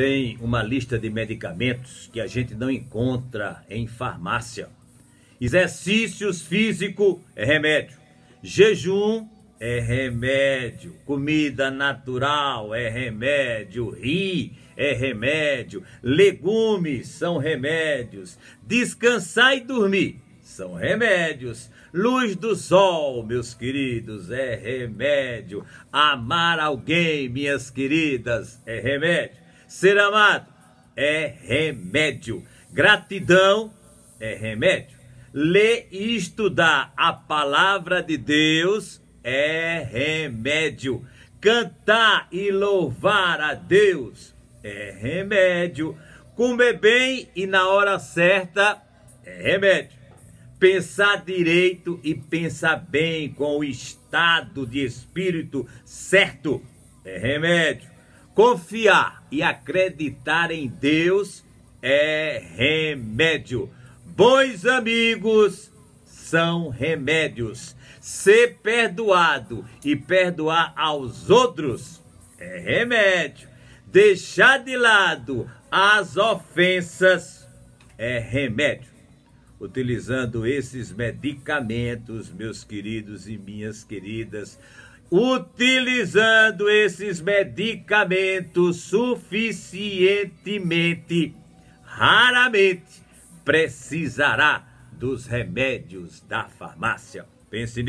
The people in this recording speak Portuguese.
tem uma lista de medicamentos que a gente não encontra em farmácia. Exercícios físico é remédio. Jejum é remédio. Comida natural é remédio. Rir é remédio. Legumes são remédios. Descansar e dormir são remédios. Luz do sol, meus queridos, é remédio. Amar alguém, minhas queridas, é remédio. Ser amado é remédio. Gratidão é remédio. Ler e estudar a palavra de Deus é remédio. Cantar e louvar a Deus é remédio. Comer bem e na hora certa é remédio. Pensar direito e pensar bem com o estado de espírito certo é remédio. Confiar e acreditar em Deus é remédio. Bons amigos são remédios. Ser perdoado e perdoar aos outros é remédio. Deixar de lado as ofensas é remédio. Utilizando esses medicamentos, meus queridos e minhas queridas, utilizando esses medicamentos suficientemente, raramente precisará dos remédios da farmácia. Pense